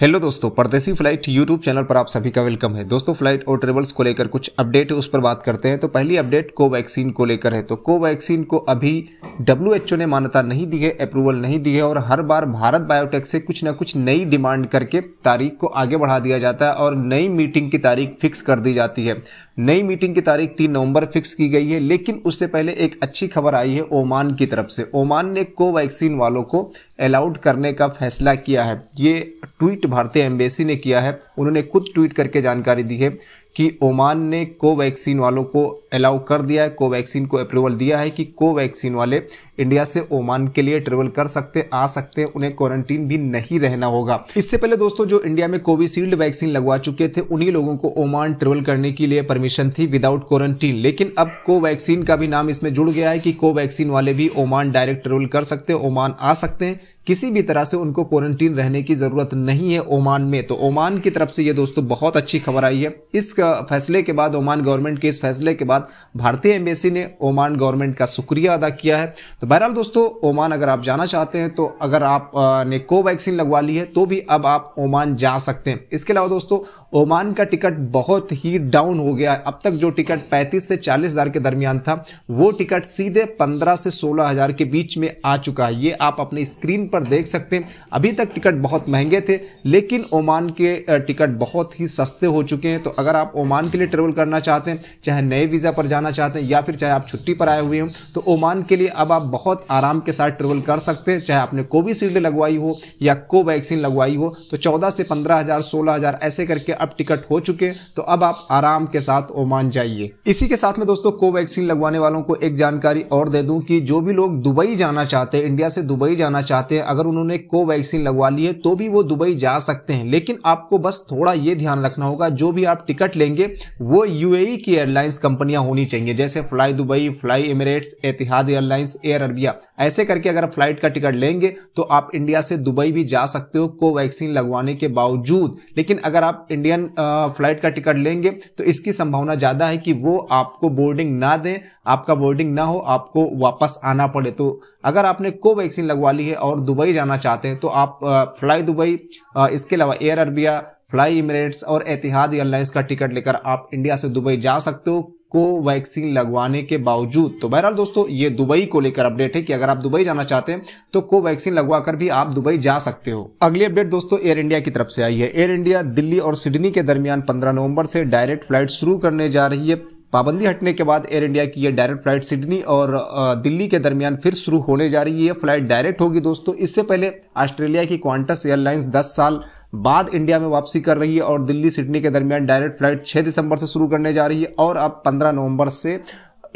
hello दोस्तों परदेसी flight YouTube channel पर आप सभी का वेलकम है दोस्तों फ्लाइट और ट्रेवल्स को लेकर कुछ अपडेट है उस पर बात करते हैं तो पहली अपडेट कोवैक्सीन को लेकर है तो कोवैक्सीन को अभी डब्ल्यू ने मान्यता नहीं दी है अप्रूवल नहीं दी है और हर बार भारत बायोटेक से कुछ ना कुछ नई डिमांड करके तारीख को आगे बढ़ा दिया जाता है और नई मीटिंग की तारीख फिक्स कर दी जाती है नई मीटिंग की तारीख तीन नवंबर फिक्स की गई है लेकिन उससे पहले एक अच्छी खबर आई है ओमान की तरफ से ओमान ने कोवैक्सीन वालों को अलाउड करने का फैसला किया है ये ट्वीट भारतीय एम्बेसी ने किया है उन्होंने खुद ट्वीट करके जानकारी दी है कि ओमान ने कोवैक्सीन वालों को अलाउ कर दिया है कोवैक्सीन को अप्रूवल दिया है कि कोवैक्सीन वाले इंडिया से ओमान के लिए ट्रेवल कर सकते आ सकते हैं उन्हें क्वारंटीन भी नहीं रहना होगा इससे पहले दोस्तों जो इंडिया में कोविशील्ड वैक्सीन लगवा चुके थे उन्हीं लोगों को ओमान ट्रेवल करने के लिए परमिशन थी विदाउट क्वारंटीन लेकिन अब कोवैक्सीन का भी नाम इसमें जुड़ गया है कि कोवैक्सीन वाले भी ओमान डायरेक्ट ट्रेवल कर सकते हैं ओमान आ सकते हैं किसी भी तरह से उनको क्वारंटीन रहने की ज़रूरत नहीं है ओमान में तो ओमान की तरफ से ये दोस्तों बहुत अच्छी खबर आई है इस फैसले के बाद ओमान गवर्नमेंट के इस फैसले के बाद भारतीय एम्बेसी ने ओमान गवर्नमेंट का शुक्रिया अदा किया है तो बहरहाल दोस्तों ओमान अगर आप जाना चाहते हैं तो अगर आप ने कोवैक्सीन लगवा ली है तो भी अब आप ओमान जा सकते हैं इसके अलावा दोस्तों ओमान का टिकट बहुत ही डाउन हो गया है अब तक जो टिकट पैंतीस से चालीस हज़ार के दरमियान था वो टिकट सीधे पंद्रह से सोलह हज़ार के बीच में आ चुका है ये आप अपने स्क्रीन पर पर देख सकते हैं अभी तक टिकट बहुत महंगे थे लेकिन ओमान के टिकट बहुत ही सस्ते हो चुके हैं तो अगर आप ओमान के लिए ट्रेवल करना चाहते हैं चाहे नए वीज़ा पर जाना चाहते हैं या फिर चाहे आप छुट्टी पर आए हुए हों तो ओमान के लिए अब आप बहुत आराम के साथ ट्रेवल कर सकते हैं चाहे आपने कोविशील्ड लगवाई हो या कोवैक्सीन लगवाई हो तो चौदह से पंद्रह हज़ार सोलह हज़ार ऐसे करके अब टिकट हो चुके हैं तो अब आप आराम के साथ ओमान जाइए इसी के साथ में दोस्तों कोवैक्सीन लगवाने वालों को एक जानकारी और दे दूं कि जो भी लोग दुबई जाना चाहते हैं इंडिया से दुबई जाना चाहते हैं अगर उन्होंने कोवैक्सीन लगवा ली है तो भी वो दुबई जा सकते हैं लेकिन आपको बस थोड़ा ये ध्यान रखना होगा जो भी आप टिकट लेंगे वो यूएई की एयरलाइंस कंपनियां होनी चाहिए जैसे fly Dubai fly Emirates Etihad airlines air Arabia ऐसे करके अगर फ्लाइट का टिकट लेंगे तो आप इंडिया से दुबई भी जा सकते हो कोवैक्सीन लगवाने के बावजूद लेकिन अगर आप इंडियन फ्लाइट का टिकट लेंगे तो इसकी संभावना ज़्यादा है कि वो आपको बोर्डिंग ना दें आपका बोर्डिंग ना हो आपको वापस आना पड़े तो अगर आपने को वैक्सीन लगवा ली है और दुबई जाना चाहते हैं तो आप फ्लाई दुबई इसके अलावा एयर अरबिया फ्लाई इमरेट्स और एतिहाद एयरलाइंस का टिकट लेकर आप इंडिया से दुबई जा सकते हो को वैक्सीन लगवाने के बावजूद तो बहरहाल दोस्तों ये दुबई को लेकर अपडेट है कि अगर आप दुबई जाना चाहते हैं तो को वैक्सीन लगवा कर भी आप दुबई जा सकते हो अगली अपडेट दोस्तों एयर इंडिया की तरफ से आई है एयर इंडिया दिल्ली और सिडनी के दरमियान 15 नवंबर से डायरेक्ट फ्लाइट शुरू करने जा रही है पाबंदी हटने के बाद एयर इंडिया की यह डायरेक्ट फ्लाइट सिडनी और दिल्ली के दरमियान फिर शुरू होने जा रही है ये फ्लाइट डायरेक्ट होगी दोस्तों इससे पहले ऑस्ट्रेलिया की क्वांटस एयरलाइंस 10 साल बाद इंडिया में वापसी कर रही है और दिल्ली सिडनी के दरमियान डायरेक्ट फ्लाइट 6 दिसंबर से शुरू करने जा रही है और अब 15 नवंबर से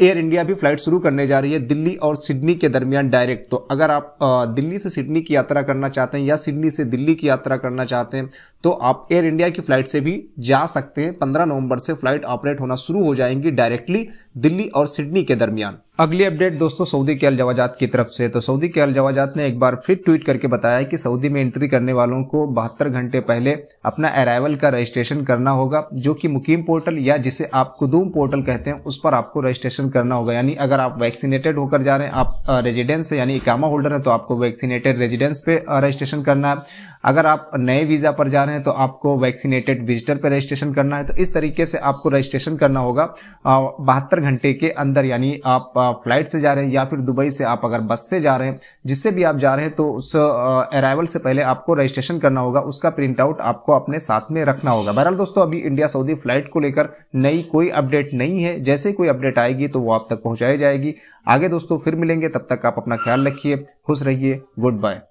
एयर इंडिया भी फ्लाइट शुरू करने जा रही है दिल्ली और सिडनी के दरमियान डायरेक्ट तो अगर आप दिल्ली से सिडनी की यात्रा करना चाहते हैं या सिडनी से दिल्ली की यात्रा करना चाहते हैं तो आप एयर इंडिया की फ्लाइट से भी जा सकते हैं 15 नवंबर से फ्लाइट ऑपरेट होना शुरू हो जाएंगी डायरेक्टली दिल्ली और सिडनी के दरमियान अगली अपडेट दोस्तों सऊदी के अलजवाजात की तरफ से तो सऊदी के अलजवाजात ने एक बार फिर ट्वीट करके बताया कि सऊदी में एंट्री करने वालों को बहत्तर घंटे पहले अपना अराइवल का रजिस्ट्रेशन करना होगा जो कि मुकीम पोर्टल या जिसे आप कुदूम पोर्टल कहते हैं उस पर आपको रजिस्ट्रेशन करना होगा यानी अगर आप वैक्सीनेटेड होकर जा रहे हैं आप रेजिडेंस यानी इकामा होल्डर है तो आपको वैक्सीनेटेड रेजिडेंस पे रजिस्ट्रेशन करना है अगर आप नए वीज़ा पर जा रहे हैं तो आपको वैक्सीनेटेड विजिटर पर रजिस्ट्रेशन करना है तो इस तरीके से आपको रजिस्ट्रेशन करना होगा बहत्तर घंटे के अंदर यानी आप फ्लाइट से जा रहे हैं या फिर दुबई से आप अगर बस से जा रहे हैं जिससे भी आप जा रहे हैं तो उस अराइवल से पहले आपको रजिस्ट्रेशन करना होगा उसका प्रिंट आउट आपको अपने साथ में रखना होगा बहरहाल दोस्तों अभी इंडिया सऊदी फ्लाइट को लेकर नई कोई अपडेट नहीं है जैसे कोई अपडेट आएगी तो वो आप तक पहुंचाई जाएगी आगे दोस्तों फिर मिलेंगे तब तक आप अपना ख्याल रखिए खुश रहिए गुड बाय